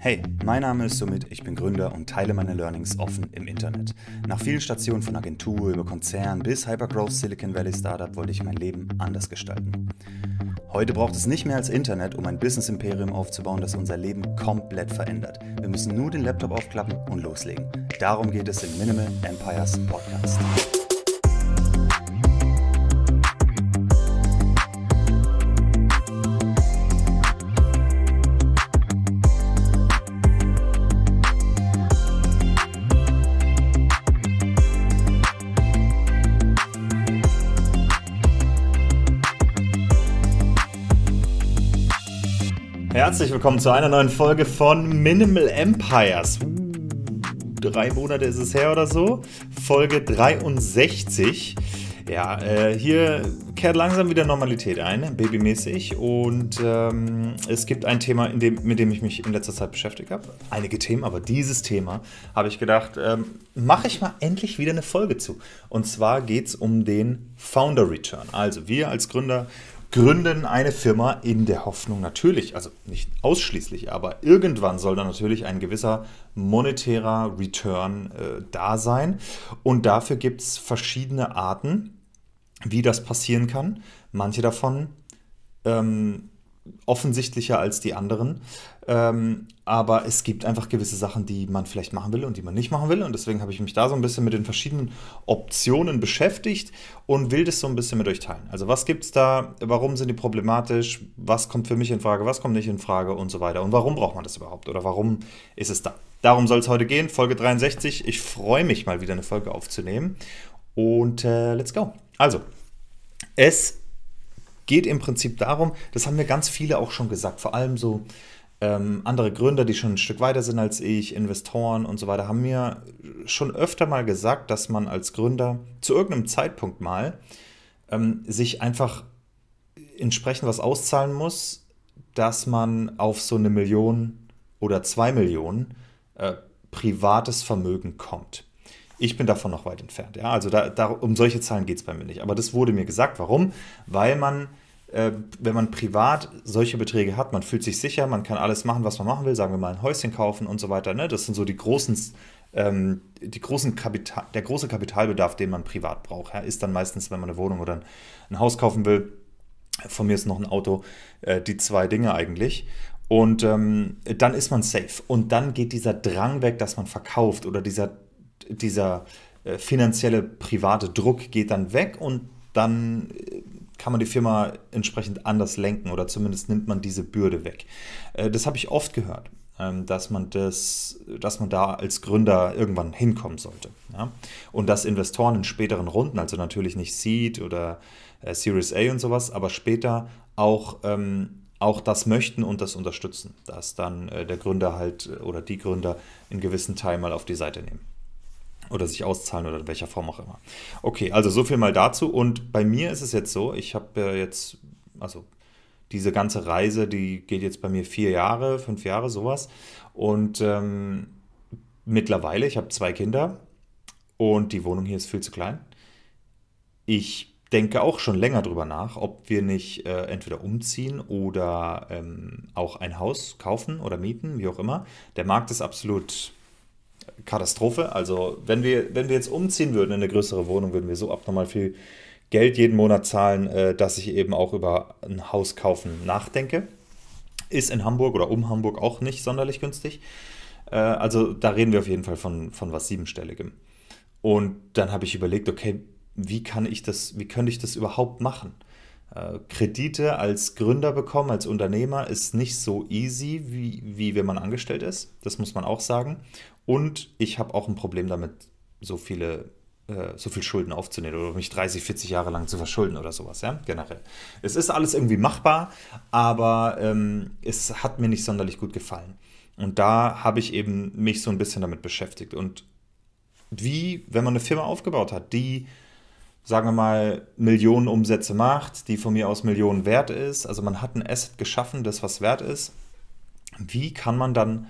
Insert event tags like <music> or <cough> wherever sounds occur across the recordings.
Hey, mein Name ist Sumit, ich bin Gründer und teile meine Learnings offen im Internet. Nach vielen Stationen von Agentur über Konzern bis Hypergrowth Silicon Valley Startup wollte ich mein Leben anders gestalten. Heute braucht es nicht mehr als Internet, um ein Business-Imperium aufzubauen, das unser Leben komplett verändert. Wir müssen nur den Laptop aufklappen und loslegen. Darum geht es im Minimal Empires Podcast. Herzlich willkommen zu einer neuen Folge von Minimal Empires. Uh, drei Monate ist es her oder so. Folge 63. Ja, äh, hier kehrt langsam wieder Normalität ein, babymäßig. Und ähm, es gibt ein Thema, dem, mit dem ich mich in letzter Zeit beschäftigt habe. Einige Themen, aber dieses Thema habe ich gedacht, ähm, mache ich mal endlich wieder eine Folge zu. Und zwar geht es um den Founder Return. Also wir als Gründer gründen eine Firma in der Hoffnung natürlich, also nicht ausschließlich, aber irgendwann soll da natürlich ein gewisser monetärer Return äh, da sein. Und dafür gibt es verschiedene Arten, wie das passieren kann. Manche davon ähm, offensichtlicher als die anderen. Ähm, aber es gibt einfach gewisse Sachen, die man vielleicht machen will und die man nicht machen will. Und deswegen habe ich mich da so ein bisschen mit den verschiedenen Optionen beschäftigt und will das so ein bisschen mit euch teilen. Also was gibt es da, warum sind die problematisch, was kommt für mich in Frage, was kommt nicht in Frage und so weiter. Und warum braucht man das überhaupt oder warum ist es da? Darum soll es heute gehen, Folge 63. Ich freue mich mal wieder eine Folge aufzunehmen. Und äh, let's go. Also, es geht im Prinzip darum, das haben mir ganz viele auch schon gesagt, vor allem so ähm, andere Gründer, die schon ein Stück weiter sind als ich, Investoren und so weiter, haben mir schon öfter mal gesagt, dass man als Gründer zu irgendeinem Zeitpunkt mal ähm, sich einfach entsprechend was auszahlen muss, dass man auf so eine Million oder zwei Millionen äh, privates Vermögen kommt. Ich bin davon noch weit entfernt. Ja? Also da, da, um solche Zahlen geht es bei mir nicht. Aber das wurde mir gesagt. Warum? Weil man, äh, wenn man privat solche Beträge hat, man fühlt sich sicher, man kann alles machen, was man machen will, sagen wir mal ein Häuschen kaufen und so weiter. Ne? Das sind so die großen ähm, die großen Kapital, der große Kapitalbedarf, den man privat braucht, ist dann meistens, wenn man eine Wohnung oder ein, Haus kaufen will. Von mir ist noch ein Auto, äh, die zwei Dinge eigentlich. Und ähm, dann ist man safe. Und dann geht dieser Drang weg, dass man verkauft oder dieser dieser äh, finanzielle private Druck geht dann weg und dann äh, kann man die Firma entsprechend anders lenken oder zumindest nimmt man diese Bürde weg. Äh, das habe ich oft gehört, ähm, dass man, das, dass man da als Gründer irgendwann hinkommen sollte. Und dass Investoren in späteren Runden, also natürlich nicht Seed oder Series A und sowas, aber später auch, ähm, auch das möchten und das unterstützen, dass dann der Gründer halt oder die Gründer einen gewissen Teil mal auf die Seite nehmen oder sich auszahlen oder in welcher Form auch immer. Okay, also so viel mal dazu. Und bei mir ist es jetzt so, ich habe äh, jetzt, also diese ganze Reise, die geht jetzt bei mir vier Jahre, fünf Jahre, sowas. Und ähm, mittlerweile, ich habe zwei Kinder und die Wohnung hier ist viel zu klein. Ich denke auch schon länger drüber nach, ob wir nicht äh, entweder umziehen oder ähm, auch ein Haus kaufen oder mieten, wie auch immer. Der Markt ist absolut Katastrophe. Also, wenn wir, wenn wir jetzt umziehen würden in eine größere Wohnung, würden wir so abnormal viel Geld jeden Monat zahlen, äh, dass ich eben auch über ein Haus kaufen nachdenke. Ist in Hamburg oder um Hamburg auch nicht sonderlich günstig. Äh, also, da reden wir auf jeden Fall von, von was Siebenstelligem. Und dann habe ich überlegt, okay, wie kann ich das, wie könnte ich das überhaupt machen? Äh, Kredite als Gründer bekommen, als Unternehmer ist nicht so easy, wie, wie wenn man angestellt ist. Das muss man auch sagen. Und ich habe auch ein Problem damit, so viele äh, so viel Schulden aufzunehmen oder mich 30, 40 Jahre lang zu verschulden oder sowas, ja, generell. Es ist alles irgendwie machbar, aber ähm, es hat mir nicht sonderlich gut gefallen. Und da habe ich eben mich so ein bisschen damit beschäftigt. Und wie, wenn man eine Firma aufgebaut hat, die, sagen wir mal, Millionen Umsätze macht, die von mir aus Millionen wert ist, also man hat ein Asset geschaffen, das was wert ist, wie kann man dann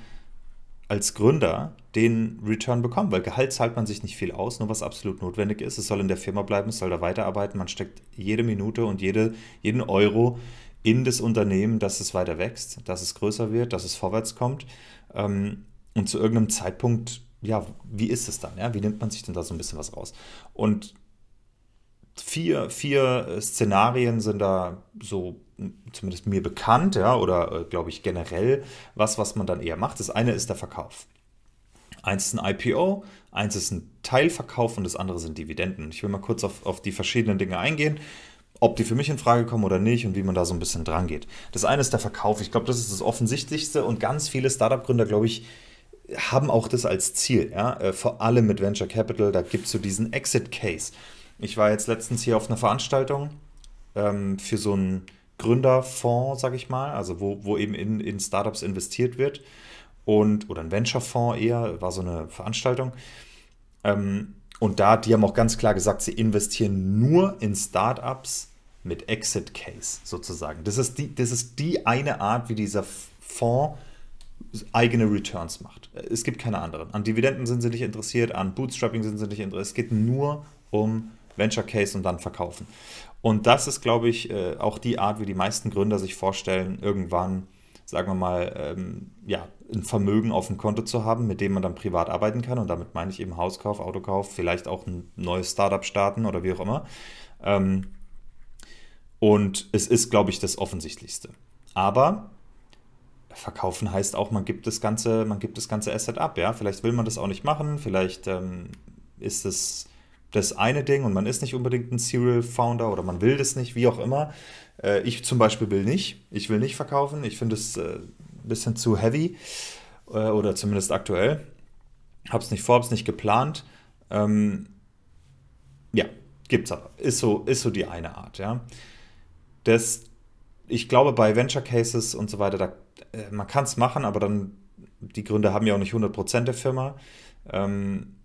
als Gründer den Return bekommen, weil Gehalt zahlt man sich nicht viel aus, nur was absolut notwendig ist. Es soll in der Firma bleiben, es soll da weiterarbeiten. Man steckt jede Minute und jede, jeden Euro in das Unternehmen, dass es weiter wächst, dass es größer wird, dass es vorwärts kommt. Ähm, und zu irgendeinem Zeitpunkt, ja, wie ist es dann? Ja? Wie nimmt man sich denn da so ein bisschen was raus? Und vier, vier äh, Szenarien sind da so hm, zumindest mir bekannt, ja, oder äh, glaube ich generell was, was man dann eher macht. Das eine ist der Verkauf. Eins ist ein IPO, eins ist ein Teilverkauf und das andere sind Dividenden. Ich will mal kurz auf, auf die verschiedenen Dinge eingehen, ob die für mich in Frage kommen oder nicht und wie man da so ein bisschen dran geht. Das eine ist der Verkauf. Ich glaube, das ist das Offensichtlichste und ganz viele Startup-Gründer, glaube ich, haben auch das als Ziel. Ja? Äh, vor allem mit Venture Capital, da gibt es so diesen Exit-Case. Ich war jetzt letztens hier auf einer Veranstaltung ähm, für so einen Gründerfonds, sage ich mal, also wo, wo eben in, in Startups investiert wird und oder ein Venture-Fonds eher, war so eine Veranstaltung. Ähm, und da, die haben auch ganz klar gesagt, sie investieren nur in Startups mit Exit Case sozusagen. Das ist die, das ist die eine Art, wie dieser Fonds eigene Returns macht. Es gibt keine anderen. An Dividenden sind sie nicht interessiert, an Bootstrapping sind sie nicht interessiert. Es geht nur um Venture Case und dann verkaufen. Und das ist, glaube ich, äh, auch die Art, wie die meisten Gründer sich vorstellen, irgendwann sagen wir mal, ähm, ja, ein Vermögen auf dem Konto zu haben, mit dem man dann privat arbeiten kann. Und damit meine ich eben Hauskauf, Autokauf, vielleicht auch ein neues Startup starten oder wie auch immer. Ähm, und es ist, glaube ich, das Offensichtlichste. Aber verkaufen heißt auch, man gibt das ganze, man gibt das ganze Asset ab. Ja, vielleicht will man das auch nicht machen. Vielleicht ähm, ist es das eine Ding und man ist nicht unbedingt ein Serial Founder oder man will das nicht, wie auch immer. Äh, ich zum Beispiel will nicht. Ich will nicht verkaufen. Ich finde es äh, ein bisschen zu heavy äh, oder zumindest aktuell. Habe es nicht vor, habe es nicht geplant. Ähm, ja, es aber. Ist so, ist so die eine Art, ja. Das, ich glaube, bei Venture Cases und so weiter, da, man kann es machen, aber dann, die Gründer haben ja auch nicht 100% der Firma. Ähm,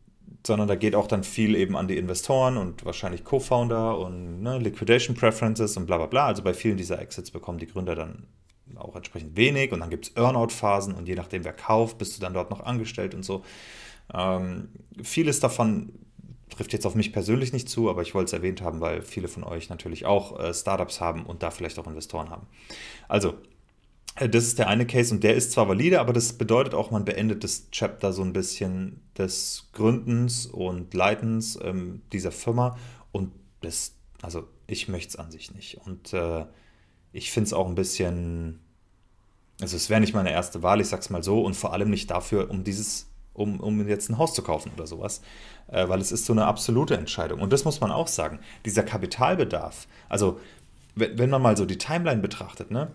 sondern da geht auch dann viel eben an die Investoren und wahrscheinlich Co-Founder und ne, Liquidation Preferences und bla bla bla. Also bei vielen dieser Exits bekommen die Gründer dann auch entsprechend wenig und dann gibt es Earnout-Phasen und je nachdem, wer kauft, bist du dann dort noch angestellt und so. Ähm, vieles davon trifft jetzt auf mich persönlich nicht zu, aber ich wollte es erwähnt haben, weil viele von euch natürlich auch äh, Startups haben und da vielleicht auch Investoren haben. Also äh, das ist der eine Case und der ist zwar valide, aber das bedeutet auch, man beendet das Chapter so ein bisschen des Gründens und Leitens ähm, dieser Firma und das, also ich möchte es an sich nicht. Und äh, ich finde es auch ein bisschen, also es wäre nicht meine erste Wahl, ich sag's mal so, und vor allem nicht dafür, um dieses, um, um jetzt ein Haus zu kaufen oder sowas, äh, weil es ist so eine absolute Entscheidung. Und das muss man auch sagen, dieser Kapitalbedarf, also wenn, wenn man mal so die Timeline betrachtet, ne?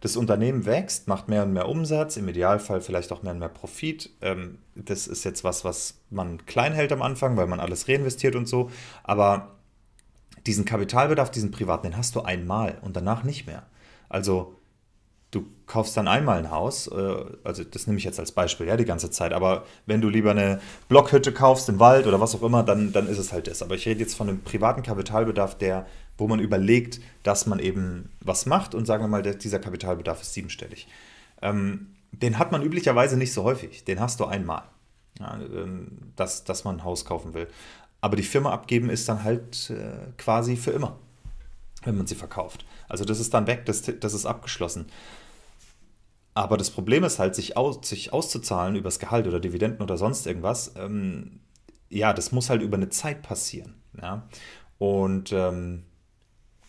das Unternehmen wächst, macht mehr und mehr Umsatz, im Idealfall vielleicht auch mehr und mehr Profit. Ähm, das ist jetzt was, was man klein hält am Anfang, weil man alles reinvestiert und so. Aber diesen Kapitalbedarf, diesen privaten, den hast du einmal und danach nicht mehr. Also du kaufst dann einmal ein Haus, äh, also das nehme ich jetzt als Beispiel, ja, die ganze Zeit, aber wenn du lieber eine Blockhütte kaufst im Wald oder was auch immer, dann, dann ist es halt das. Aber ich rede jetzt von einem privaten Kapitalbedarf, der wo man überlegt, dass man eben was macht und sagen wir mal, dieser Kapitalbedarf ist siebenstellig. Ähm, den hat man üblicherweise nicht so häufig, den hast du einmal, ja, ähm, dass, dass man ein Haus kaufen will. Aber die Firma abgeben ist dann halt äh, quasi für immer, wenn man sie verkauft. Also das ist dann weg, das, das ist abgeschlossen. Aber das Problem ist halt, sich, aus, sich auszuzahlen übers Gehalt oder Dividenden oder sonst irgendwas, ähm, ja, das muss halt über eine Zeit passieren. Ja? Und ähm,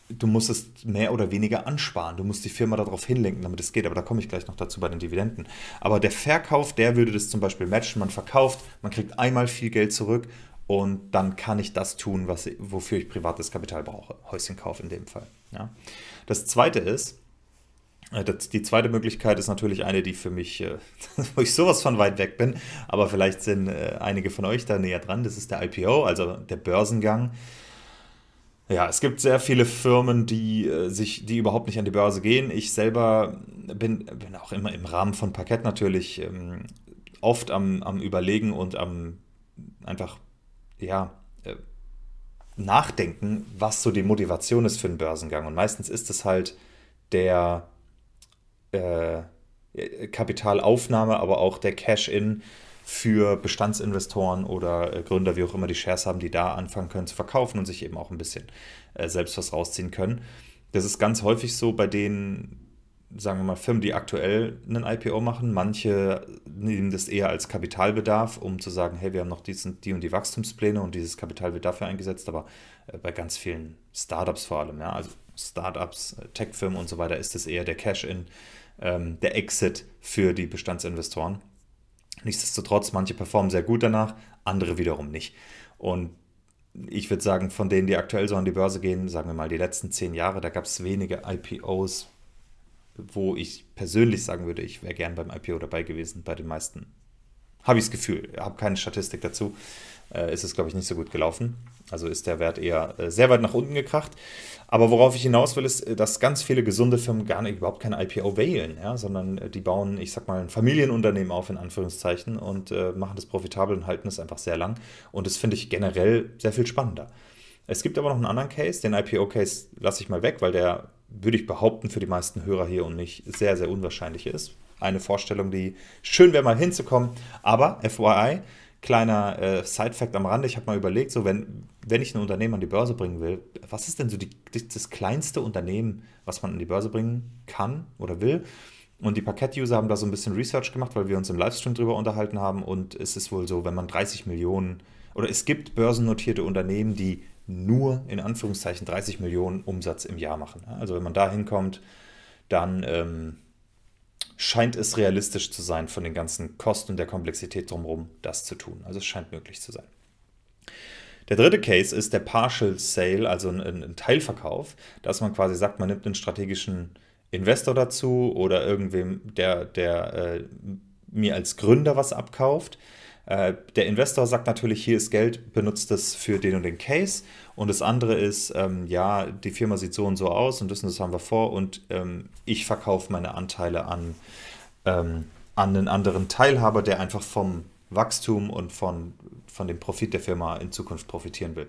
du musst es mehr oder weniger ansparen. Du musst die Firma darauf hinlenken, damit es geht. Aber da komme ich gleich noch dazu bei den Dividenden. Aber der Verkauf, der würde das zum Beispiel matchen. Man verkauft, man kriegt einmal viel Geld zurück und dann kann ich das tun, was, wofür ich privates Kapital brauche. Häuschenkauf in dem Fall. Ja. Das zweite ist, äh, das, die zweite Möglichkeit ist natürlich eine, die für mich, äh, <laughs> wo ich sowas von weit weg bin, aber vielleicht sind äh, einige von euch da näher dran. Das ist der IPO, also der Börsengang. Ja, es gibt sehr viele Firmen, die äh, sich, die überhaupt nicht an die Börse gehen. Ich selber bin, bin auch immer im Rahmen von Parkett natürlich ähm, oft am, am Überlegen und am einfach, ja, äh, nachdenken, was so die Motivation ist für einen Börsengang. Und meistens ist es halt der äh, Kapitalaufnahme, aber auch der Cash-In für Bestandsinvestoren oder äh, Gründer, wie auch immer, die Shares haben, die da anfangen können zu verkaufen und sich eben auch ein bisschen äh, selbst was rausziehen können. Das ist ganz häufig so bei den, sagen wir mal, Firmen, die aktuell einen IPO machen. Manche nehmen das eher als Kapitalbedarf, um zu sagen, hey, wir haben noch die und die Wachstumspläne und dieses Kapital wird dafür eingesetzt. Aber äh, bei ganz vielen Startups vor allem, ja, also Startups, Techfirmen und so weiter, ist es eher der Cash-In, ähm, der Exit für die Bestandsinvestoren. Nichtsdestotrotz, manche performen sehr gut danach, andere wiederum nicht. Und ich würde sagen, von denen, die aktuell so an die Börse gehen, sagen wir mal die letzten zehn Jahre, da gab es wenige IPOs, wo ich persönlich sagen würde, ich wäre gern beim IPO dabei gewesen, bei den meisten. Habe ich das Gefühl, habe keine Statistik dazu äh, ist es, glaube ich, nicht so gut gelaufen. Also ist der Wert eher äh, sehr weit nach unten gekracht. Aber worauf ich hinaus will, ist, äh, dass ganz viele gesunde Firmen gar nicht, überhaupt kein IPO wählen, ja, sondern äh, die bauen, ich sag mal, ein Familienunternehmen auf, in Anführungszeichen, und äh, machen das profitabel und halten es einfach sehr lang. Und das finde ich generell sehr viel spannender. Es gibt aber noch einen anderen Case, den IPO-Case lasse ich mal weg, weil der, würde ich behaupten, für die meisten Hörer hier und mich sehr, sehr unwahrscheinlich ist. Eine Vorstellung, die schön wäre, mal hinzukommen. Aber FYI, Kleiner äh, Side-Fact am Rande, ich habe mal überlegt, so wenn, wenn ich ein Unternehmen an die Börse bringen will, was ist denn so die, das kleinste Unternehmen, was man an die Börse bringen kann oder will? Und die Parkett-User haben da so ein bisschen Research gemacht, weil wir uns im Livestream drüber unterhalten haben. Und es ist wohl so, wenn man 30 Millionen oder es gibt börsennotierte Unternehmen, die nur in Anführungszeichen 30 Millionen Umsatz im Jahr machen. Also wenn man da hinkommt, dann ähm, scheint es realistisch zu sein, von den ganzen Kosten und der Komplexität drumherum das zu tun. Also es scheint möglich zu sein. Der dritte Case ist der Partial Sale, also ein, ein Teilverkauf, dass man quasi sagt, man nimmt einen strategischen Investor dazu oder irgendwem, der, der äh, mir als Gründer was abkauft äh, der Investor sagt natürlich, hier ist Geld, benutzt es für den und den Case. Und das andere ist, ähm, ja, die Firma sieht so und so aus und das und das haben wir vor und ähm, ich verkaufe meine Anteile an, ähm, an einen anderen Teilhaber, der einfach vom Wachstum und von, von dem Profit der Firma in Zukunft profitieren will.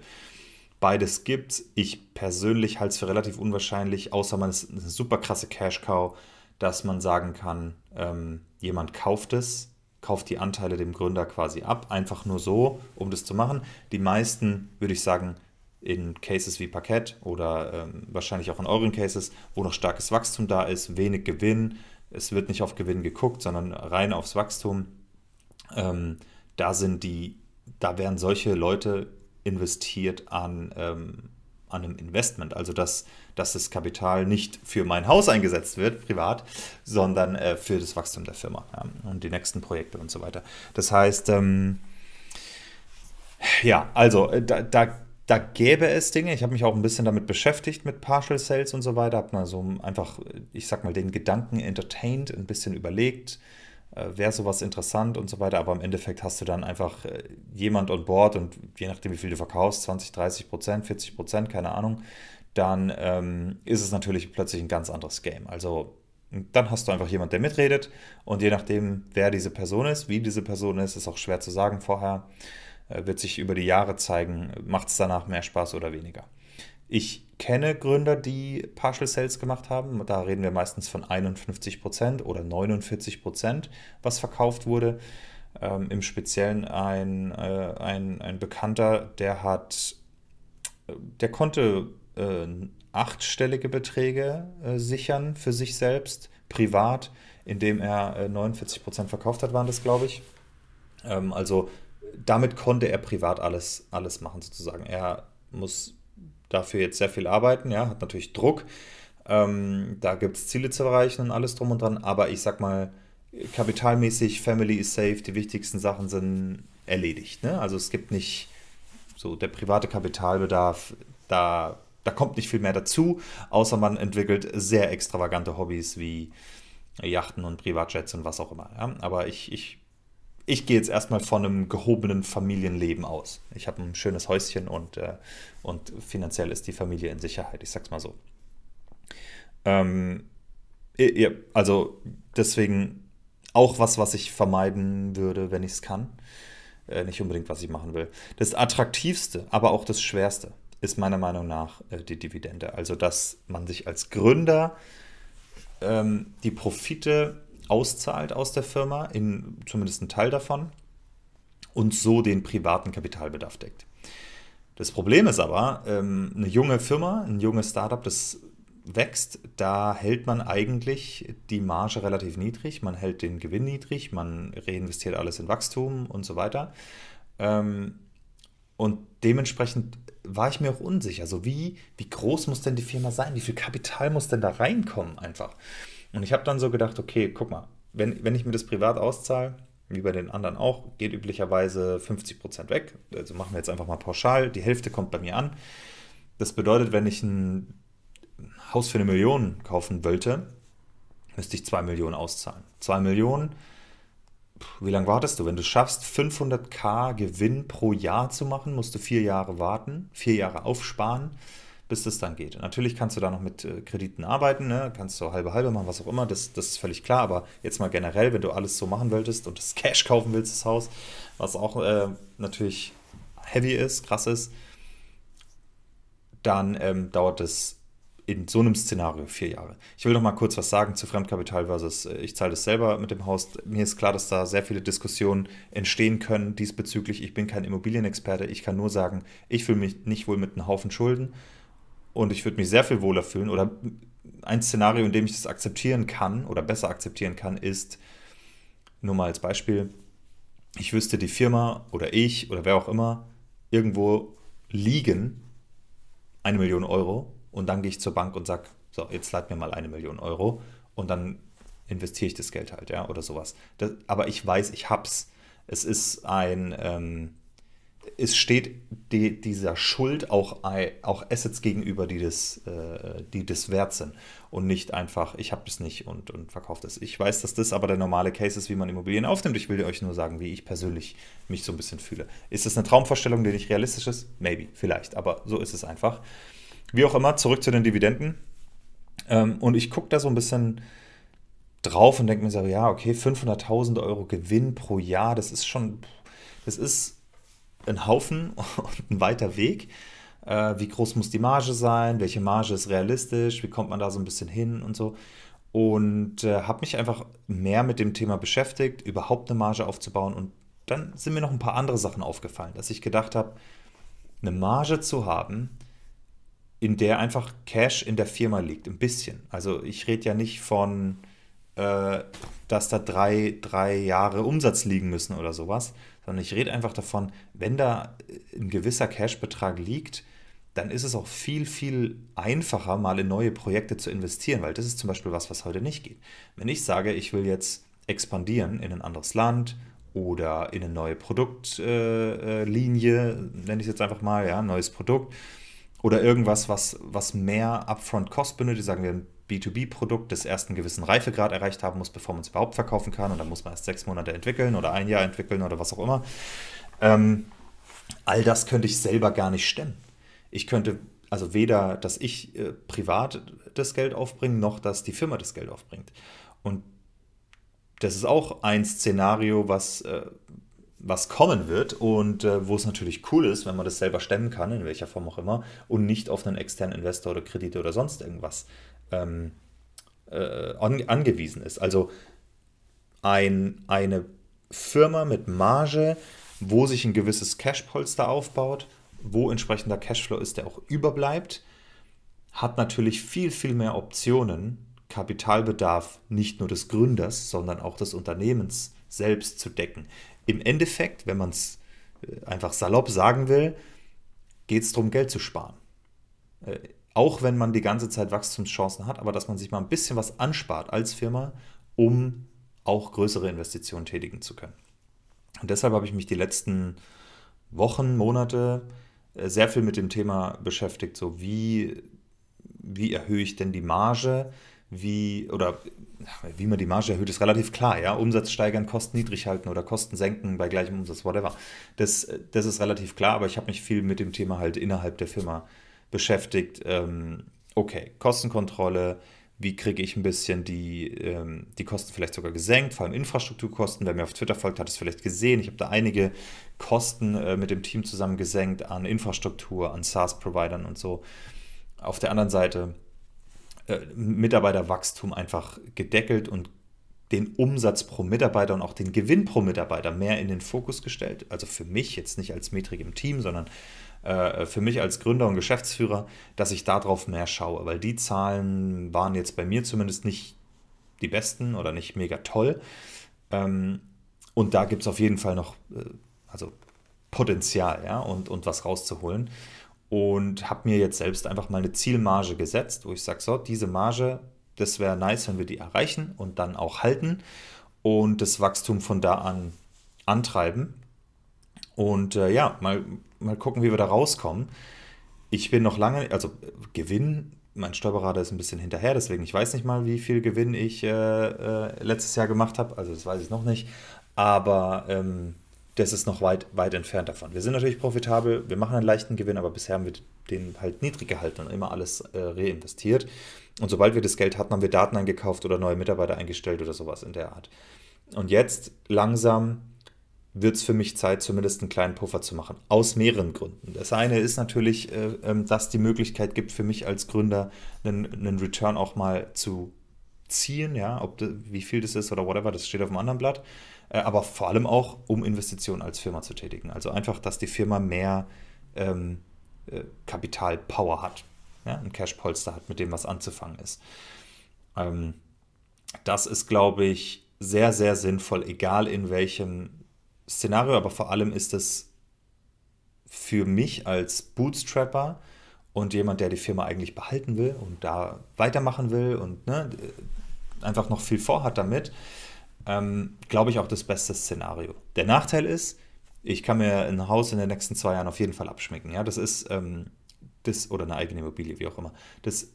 Beides gibt's. Ich persönlich halte es für relativ unwahrscheinlich, außer man ist eine super krasse Cash-Cow, dass man sagen kann, ähm, jemand kauft es kauft die Anteile dem Gründer quasi ab, einfach nur so, um das zu machen. Die meisten, würde ich sagen, in Cases wie Parkett oder ähm, wahrscheinlich auch in euren Cases, wo noch starkes Wachstum da ist, wenig Gewinn, es wird nicht auf Gewinn geguckt, sondern rein aufs Wachstum. Ähm, da sind die, da werden solche Leute investiert an ähm, an einem Investment. Also dass, dass das Kapital nicht für mein Haus eingesetzt wird, privat, sondern äh, für das Wachstum der Firma ja, und die nächsten Projekte und so weiter. Das heißt, ähm, ja, also äh, da, da, da gäbe es Dinge. Ich habe mich auch ein bisschen damit beschäftigt mit Partial Sales und so weiter. Habe mal so einfach, äh, ich sag mal, den Gedanken entertained, ein bisschen überlegt äh, wäre sowas interessant und so weiter, aber im Endeffekt hast du dann einfach äh, jemand on board und je nachdem, wie viel du verkaufst, 20, 30 Prozent, 40 Prozent, keine Ahnung, dann ähm, ist es natürlich plötzlich ein ganz anderes Game. Also dann hast du einfach jemand, der mitredet und je nachdem, wer diese Person ist, wie diese Person ist, ist auch schwer zu sagen vorher, äh, wird sich über die Jahre zeigen, macht es danach mehr Spaß oder weniger. Ich kenne Gründer, die Partial Sales gemacht haben. Da reden wir meistens von 51% oder 49%, was verkauft wurde. Ähm, Im Speziellen ein, äh, ein, ein Bekannter, der hat, der konnte äh, achtstellige Beträge äh, sichern für sich selbst, privat, indem er äh, 49% verkauft hat, waren das, glaube ich. Ähm, also damit konnte er privat alles, alles machen, sozusagen. Er muss dafür jetzt sehr viel arbeiten, ja, hat natürlich Druck. Ähm, da gibt es Ziele zu erreichen und alles drum und dran, aber ich sag mal, kapitalmäßig, Family is safe, die wichtigsten Sachen sind erledigt. Ne? Also es gibt nicht so der private Kapitalbedarf, da, da kommt nicht viel mehr dazu, außer man entwickelt sehr extravagante Hobbys wie Yachten und Privatjets und was auch immer. Ja? Aber ich, ich ich gehe jetzt erstmal von einem gehobenen Familienleben aus. Ich habe ein schönes Häuschen und, äh, und finanziell ist die Familie in Sicherheit, ich sag's mal so. Ähm, also deswegen auch was, was ich vermeiden würde, wenn ich es kann. Äh, nicht unbedingt, was ich machen will. Das attraktivste, aber auch das schwerste ist meiner Meinung nach äh, die Dividende. Also, dass man sich als Gründer ähm, die Profite auszahlt aus der Firma, in zumindest einen Teil davon, und so den privaten Kapitalbedarf deckt. Das Problem ist aber, ähm, eine junge Firma, ein junges Startup, das wächst, da hält man eigentlich die Marge relativ niedrig, man hält den Gewinn niedrig, man reinvestiert alles in Wachstum und so weiter. Ähm, und dementsprechend war ich mir auch unsicher. Also wie, wie groß muss denn die Firma sein? Wie viel Kapital muss denn da reinkommen einfach? Und ich habe dann so gedacht, okay, guck mal, wenn, wenn ich mir das privat auszahle, wie bei den anderen auch, geht üblicherweise 50% weg. Also machen wir jetzt einfach mal pauschal, die Hälfte kommt bei mir an. Das bedeutet, wenn ich ein Haus für eine Million kaufen wollte, müsste ich 2 Millionen auszahlen. 2 Millionen, wie lange wartest du? Wenn du schaffst, 500k Gewinn pro Jahr zu machen, musst du vier Jahre warten, vier Jahre aufsparen bis das dann geht. Natürlich kannst du da noch mit äh, Krediten arbeiten, ne? kannst du halbe halbe machen, was auch immer, das, das ist völlig klar, aber jetzt mal generell, wenn du alles so machen wolltest und das <laughs> Cash kaufen willst, das Haus, was auch äh, natürlich heavy ist, krass ist, dann ähm, dauert das in so einem Szenario vier Jahre. Ich will noch mal kurz was sagen zu Fremdkapital versus äh, ich zahle das selber mit dem Haus. Mir ist klar, dass da sehr viele Diskussionen entstehen können diesbezüglich. Ich bin kein Immobilienexperte. Ich kann nur sagen, ich fühle mich nicht wohl mit einem Haufen Schulden und ich würde mich sehr viel wohler fühlen. Oder ein Szenario, in dem ich das akzeptieren kann oder besser akzeptieren kann, ist, nur mal als Beispiel, ich wüsste, die Firma oder ich oder wer auch immer, irgendwo liegen eine Million Euro und dann gehe ich zur Bank und sage, so, jetzt leid mir mal eine Million Euro und dann investiere ich das Geld halt, ja, oder sowas. Das, aber ich weiß, ich hab's. Es ist ein, ähm, es steht die, dieser Schuld auch, auch Assets gegenüber, die das, äh, die das wert sind und nicht einfach, ich habe das nicht und, und verkaufe das. Ich weiß, dass das aber der normale Case ist, wie man Immobilien aufnimmt. Ich will euch nur sagen, wie ich persönlich mich so ein bisschen fühle. Ist das eine Traumvorstellung, die nicht realistisch ist? Maybe, vielleicht, aber so ist es einfach. Wie auch immer, zurück zu den Dividenden. Ähm, und ich gucke da so ein bisschen drauf und denke mir so, ja, okay, 500.000 Euro Gewinn pro Jahr, das ist schon, das ist ein Haufen <laughs> und ein weiter Weg. Äh, wie groß muss die Marge sein? Welche Marge ist realistisch? Wie kommt man da so ein bisschen hin und so? Und äh, habe mich einfach mehr mit dem Thema beschäftigt, überhaupt eine Marge aufzubauen. Und dann sind mir noch ein paar andere Sachen aufgefallen, dass ich gedacht habe, eine Marge zu haben, in der einfach Cash in der Firma liegt, ein bisschen. Also ich rede ja nicht von, äh, dass da drei, drei Jahre Umsatz liegen müssen oder sowas, sondern ich rede einfach davon, wenn da äh, ein gewisser Cash-Betrag liegt, dann ist es auch viel, viel einfacher, mal in neue Projekte zu investieren, weil das ist zum Beispiel was, was heute nicht geht. Wenn ich sage, ich will jetzt expandieren in ein anderes Land oder in eine neue Produktlinie, äh, äh nenne ich es jetzt einfach mal, ja, neues Produkt oder irgendwas, was, was mehr Upfront-Cost benötigt, sagen wir ein B2B-Produkt des ersten gewissen Reifegrad erreicht haben muss, bevor man es überhaupt verkaufen kann. Und dann muss man erst sechs Monate entwickeln oder ein Jahr entwickeln oder was auch immer. Ähm, all das könnte ich selber gar nicht stemmen. Ich könnte also weder, dass ich äh, privat das Geld aufbringe, noch dass die Firma das Geld aufbringt. Und das ist auch ein Szenario, was, äh, was kommen wird und äh, wo es natürlich cool ist, wenn man das selber stemmen kann, in welcher Form auch immer, und nicht auf einen externen Investor oder Kredite oder sonst irgendwas ähm, äh, an, angewiesen ist. Also ein, eine Firma mit Marge, wo sich ein gewisses Cashpolster aufbaut, wo entsprechender Cashflow ist, der auch überbleibt, hat natürlich viel, viel mehr Optionen, Kapitalbedarf nicht nur des Gründers, sondern auch des Unternehmens selbst zu decken. Im Endeffekt, wenn man es äh, einfach salopp sagen will, geht es darum, Geld zu sparen. Äh, auch wenn man die ganze Zeit Wachstumschancen hat, aber dass man sich mal ein bisschen was anspart als Firma, um auch größere Investitionen tätigen zu können. Und deshalb habe ich mich die letzten Wochen, Monate äh, sehr viel mit dem Thema beschäftigt, so wie, wie erhöhe ich denn die Marge, wie oder wie man die Marge erhöht, ist relativ klar, ja. Umsatz steigern, Kosten niedrig halten oder Kosten senken bei gleichem Umsatz, whatever. Das, äh, das ist relativ klar, aber ich habe mich viel mit dem Thema halt innerhalb der Firma beschäftigt beschäftigt, ähm, okay, Kostenkontrolle, wie kriege ich ein bisschen die, ähm, die Kosten vielleicht sogar gesenkt, vor allem Infrastrukturkosten. Wer mir auf Twitter folgt, hat es vielleicht gesehen. Ich habe da einige Kosten äh, mit dem Team zusammen gesenkt an Infrastruktur, an SaaS-Providern und so. Auf der anderen Seite äh, Mitarbeiterwachstum einfach gedeckelt und den Umsatz pro Mitarbeiter und auch den Gewinn pro Mitarbeiter mehr in den Fokus gestellt. Also für mich jetzt nicht als Metrik im Team, sondern äh, für mich als Gründer und Geschäftsführer, dass ich darauf mehr schaue, weil die Zahlen waren jetzt bei mir zumindest nicht die besten oder nicht mega toll. Ähm, und da gibt es auf jeden Fall noch äh, also Potenzial ja, und, und was rauszuholen. Und habe mir jetzt selbst einfach mal eine Zielmarge gesetzt, wo ich sage, so, diese Marge, das wäre nice, wenn wir die erreichen und dann auch halten und das Wachstum von da an antreiben und äh, ja, mal, mal gucken, wie wir da rauskommen. Ich bin noch lange, also Gewinn, mein Steuerberater ist ein bisschen hinterher, deswegen ich weiß nicht mal, wie viel Gewinn ich äh, äh, letztes Jahr gemacht habe. Also das weiß ich noch nicht. Aber ähm, das ist noch weit, weit entfernt davon. Wir sind natürlich profitabel, wir machen einen leichten Gewinn, aber bisher haben wir den halt niedrig gehalten und immer alles äh, reinvestiert. Und sobald wir das Geld hatten, haben wir Daten eingekauft oder neue Mitarbeiter eingestellt oder sowas in der Art. Und jetzt langsam wird es für mich Zeit, zumindest einen kleinen Puffer zu machen. Aus mehreren Gründen. Das eine ist natürlich, äh, ähm, dass die Möglichkeit gibt für mich als Gründer, einen, einen Return auch mal zu ziehen, ja, ob de, wie viel das ist oder whatever, das steht auf einem anderen Blatt. Äh, aber vor allem auch, um Investitionen als Firma zu tätigen. Also einfach, dass die Firma mehr ähm, äh, Kapitalpower hat, ja, ein Cash-Polster hat, mit dem was anzufangen ist. Ähm, das ist, glaube ich, sehr, sehr sinnvoll, egal in welchem Szenario, aber vor allem ist es für mich als Bootstrapper und jemand, der die Firma eigentlich behalten will und da weitermachen will und ne, einfach noch viel vorhat damit, ähm, glaube ich auch das beste Szenario. Der Nachteil ist, ich kann mir ein Haus in den nächsten zwei Jahren auf jeden Fall abschminken. Ja, das ist ähm, das oder eine eigene Immobilie, wie auch immer. Das,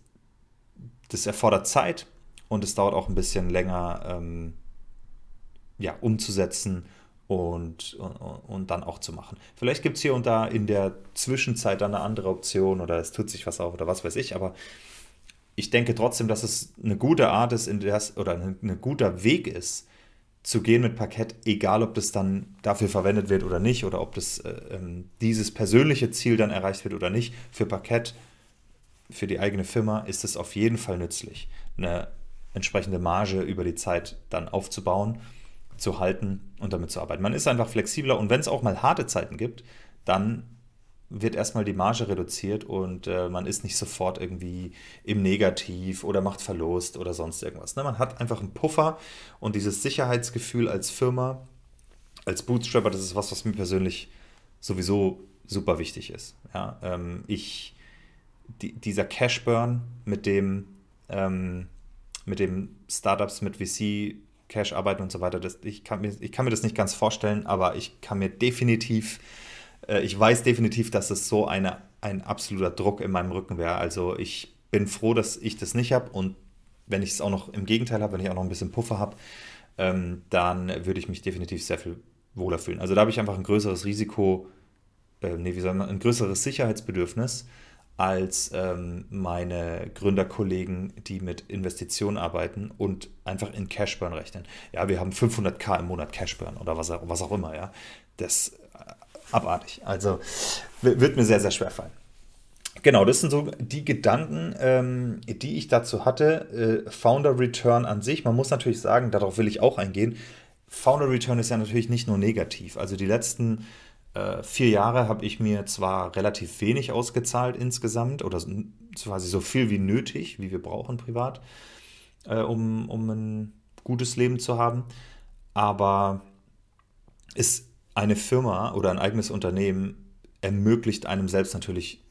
das erfordert Zeit und es dauert auch ein bisschen länger, ähm, ja, umzusetzen und, und, und dann auch zu machen. Vielleicht gibt es hier und da in der Zwischenzeit dann eine andere Option oder es tut sich was auf oder was weiß ich, aber ich denke trotzdem, dass es eine gute Art ist, in das, oder ein, ein guter Weg ist, zu gehen mit Parkett, egal ob das dann dafür verwendet wird oder nicht, oder ob das äh, ähm, dieses persönliche Ziel dann erreicht wird oder nicht. Für Parkett, für die eigene Firma ist es auf jeden Fall nützlich, eine entsprechende Marge über die Zeit dann aufzubauen, zu halten und damit zu arbeiten. Man ist einfach flexibler und wenn es auch mal harte Zeiten gibt, dann wird erstmal die Marge reduziert und äh, man ist nicht sofort irgendwie im Negativ oder macht Verlust oder sonst irgendwas. Ne? Man hat einfach einen Puffer und dieses Sicherheitsgefühl als Firma, als Bootstrapper, das ist was, was mir persönlich sowieso super wichtig ist. Ja? Ähm, ich, die, dieser Cashburn, mit dem, ähm, mit dem Startups mit VC Cash arbeiten und so weiter. Das, ich, kann mir, ich kann mir das nicht ganz vorstellen, aber ich kann mir definitiv, äh, ich weiß definitiv, dass es so eine, ein absoluter Druck in meinem Rücken wäre. Also ich bin froh, dass ich das nicht habe und wenn ich es auch noch im Gegenteil habe, wenn ich auch noch ein bisschen Puffer habe, ähm, dann würde ich mich definitiv sehr viel wohler fühlen. Also da habe ich einfach ein größeres Risiko, äh, nee, wie soll man, ein größeres Sicherheitsbedürfnis als ähm, meine Gründerkollegen, die mit Investitionen arbeiten und einfach in Cashburn rechnen. Ja, wir haben 500k im Monat Cashburn oder was, was auch immer, ja. Das ist äh, abartig. Also wird mir sehr, sehr schwer fallen. Genau, das sind so die Gedanken, ähm, die ich dazu hatte. Äh, Founder Return an sich, man muss natürlich sagen, darauf will ich auch eingehen. Founder Return ist ja natürlich nicht nur negativ. Also die letzten äh, vier Jahre habe ich mir zwar relativ wenig ausgezahlt insgesamt oder quasi so viel wie nötig, wie wir brauchen privat, äh, um, um ein gutes Leben zu haben, aber ist eine Firma oder ein eigenes Unternehmen ermöglicht einem selbst natürlich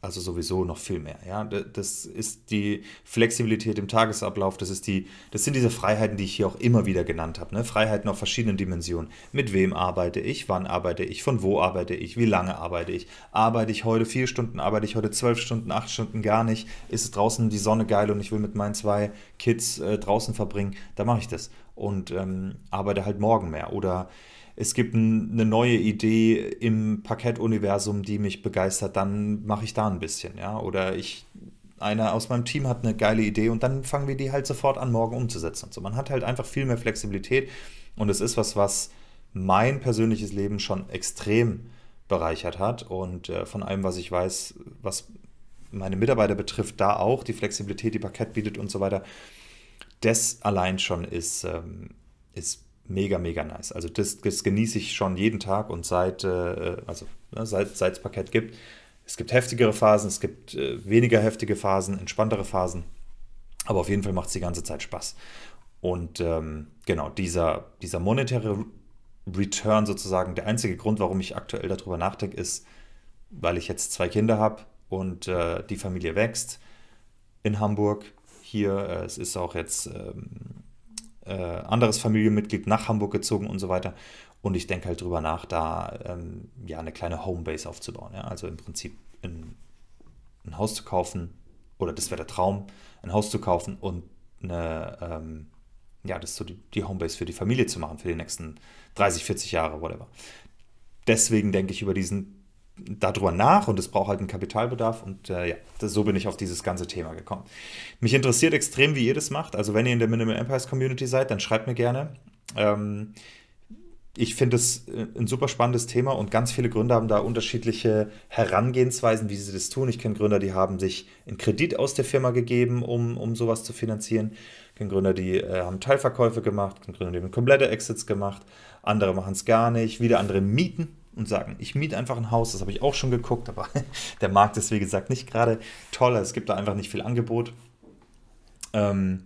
also sowieso noch viel mehr. Ja? Das ist die Flexibilität im Tagesablauf, das, ist die, das sind diese Freiheiten, die ich hier auch immer wieder genannt habe. Ne? Freiheiten auf verschiedenen Dimensionen. Mit wem arbeite ich, wann arbeite ich, von wo arbeite ich, wie lange arbeite ich. Arbeite ich heute vier Stunden, arbeite ich heute zwölf Stunden, acht Stunden gar nicht. Ist draußen die Sonne geil und ich will mit meinen zwei Kids äh, draußen verbringen, Da mache ich das und ähm, arbeite halt morgen mehr. Oder es gibt eine neue Idee im Parkett-Universum, die mich begeistert, dann mache ich da ein bisschen, ja. Oder ich, einer aus meinem Team hat eine geile Idee und dann fangen wir die halt sofort an, morgen umzusetzen und so. Man hat halt einfach viel mehr Flexibilität und es ist was, was mein persönliches Leben schon extrem bereichert hat und äh, von allem, was ich weiß, was meine Mitarbeiter betrifft, da auch die Flexibilität, die Parkett bietet und so weiter, das allein schon ist, ähm, ist mega, mega nice. Also das, das genieße ich schon jeden Tag und seit, äh, also ne, seit es Parkett gibt, es gibt heftigere Phasen, es gibt äh, weniger heftige Phasen, entspanntere Phasen, aber auf jeden Fall macht es die ganze Zeit Spaß. Und ähm, genau, dieser, dieser monetäre Return sozusagen, der einzige Grund, warum ich aktuell darüber nachdenke, ist, weil ich jetzt zwei Kinder habe und äh, die Familie wächst in Hamburg hier. Äh, es ist auch jetzt ähm, äh, anderes Familienmitglied nach Hamburg gezogen und so weiter. Und ich denke halt drüber nach, da ähm, ja eine kleine Homebase aufzubauen. Ja? Also im Prinzip ein, ein Haus zu kaufen, oder das wäre der Traum, ein Haus zu kaufen und eine, ähm, ja, das so die, die, Homebase für die Familie zu machen, für die nächsten 30, 40 Jahre, whatever. Deswegen denke ich über diesen darüber nach und es braucht halt einen Kapitalbedarf und äh, ja, das, so bin ich auf dieses ganze Thema gekommen. Mich interessiert extrem, wie ihr das macht. Also wenn ihr in der Minimal Empires Community seid, dann schreibt mir gerne. Ähm, ich finde es äh, ein super spannendes Thema und ganz viele Gründer haben da unterschiedliche Herangehensweisen, wie sie das tun. Ich kenne Gründer, die haben sich einen Kredit aus der Firma gegeben, um, um sowas zu finanzieren. Ich kenne Gründer, die äh, haben Teilverkäufe gemacht, ich kenne Gründer, die haben komplette Exits gemacht. Andere machen es gar nicht, wieder andere mieten und sagen, ich miete einfach ein Haus, das habe ich auch schon geguckt, aber <laughs> der Markt ist wie gesagt nicht gerade toll, es gibt da einfach nicht viel Angebot. Ähm,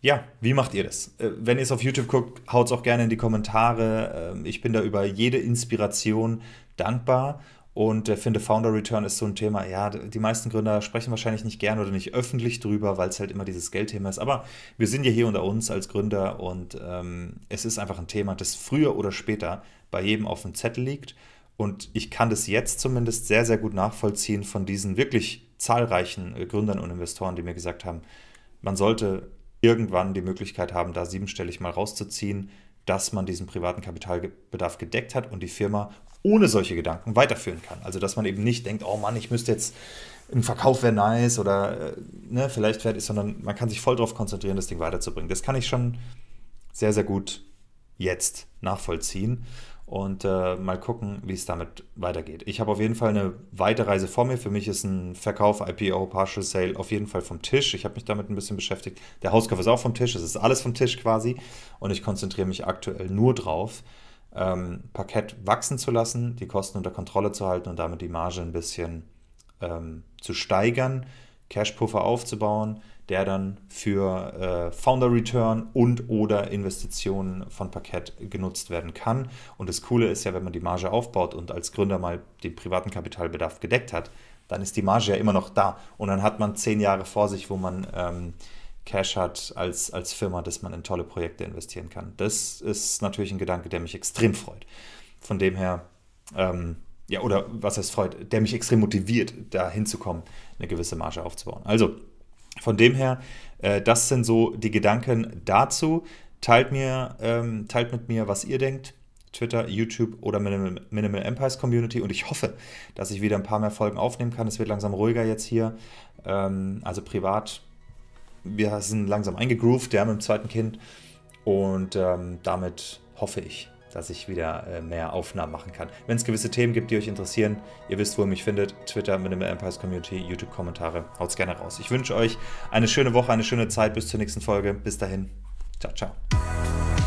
ja, wie macht ihr das? Äh, wenn ihr es auf YouTube guckt, haut es auch gerne in die Kommentare. Ähm, ich bin da über jede Inspiration dankbar und äh, finde, Founder Return ist so ein Thema, ja, die meisten Gründer sprechen wahrscheinlich nicht gern oder nicht öffentlich drüber, weil es halt immer dieses Geldthema ist. Aber wir sind ja hier unter uns als Gründer und ähm, es ist einfach ein Thema, das früher oder später bei jedem auf dem Zettel liegt. Und ich kann das jetzt zumindest sehr, sehr gut nachvollziehen von diesen wirklich zahlreichen äh, Gründern und Investoren, die mir gesagt haben, man sollte irgendwann die Möglichkeit haben, da siebenstellig mal rauszuziehen, dass man diesen privaten Kapitalbedarf gedeckt hat und die Firma ohne solche Gedanken weiterführen kann. Also dass man eben nicht denkt, oh Mann, ich müsste jetzt, ein Verkauf wäre nice oder äh, ne, vielleicht wert ist, sondern man kann sich voll darauf konzentrieren, das Ding weiterzubringen. Das kann ich schon sehr, sehr gut jetzt nachvollziehen und äh, mal gucken, wie es damit weitergeht. Ich habe auf jeden Fall eine weite Reise vor mir. Für mich ist ein Verkauf, IPO, Partial Sale auf jeden Fall vom Tisch. Ich habe mich damit ein bisschen beschäftigt. Der Hauskauf ist auch vom Tisch. Es ist alles vom Tisch quasi. Und ich konzentriere mich aktuell nur drauf, ähm, Parkett wachsen zu lassen, die Kosten unter Kontrolle zu halten und damit die Marge ein bisschen ähm, zu steigern, Cashpuffer aufzubauen, der dann für äh, Founder Return und oder Investitionen von Parkett genutzt werden kann. Und das Coole ist ja, wenn man die Marge aufbaut und als Gründer mal den privaten Kapitalbedarf gedeckt hat, dann ist die Marge ja immer noch da. Und dann hat man zehn Jahre vor sich, wo man ähm, Cash hat als, als Firma, dass man in tolle Projekte investieren kann. Das ist natürlich ein Gedanke, der mich extrem freut. Von dem her, ähm, ja, oder was heißt freut, der mich extrem motiviert, da hinzukommen, eine gewisse Marge aufzubauen. Also, von dem her, äh, das sind so die Gedanken dazu. Teilt, mir, ähm, teilt mit mir, was ihr denkt. Twitter, YouTube oder Minimal, Minimal Empires Community. Und ich hoffe, dass ich wieder ein paar mehr Folgen aufnehmen kann. Es wird langsam ruhiger jetzt hier. Ähm, also privat wir sind langsam eingegroovt, ja, mit dem zweiten Kind. Und ähm, damit hoffe ich, dass ich wieder äh, mehr Aufnahmen machen kann. Wenn es gewisse Themen gibt, die euch interessieren, ihr wisst, wo ihr mich findet. Twitter, Minimal Empires Community, YouTube-Kommentare. Haut's gerne raus. Ich wünsche euch eine schöne Woche, eine schöne Zeit. Bis zur nächsten Folge. Bis dahin. Ciao, ciao.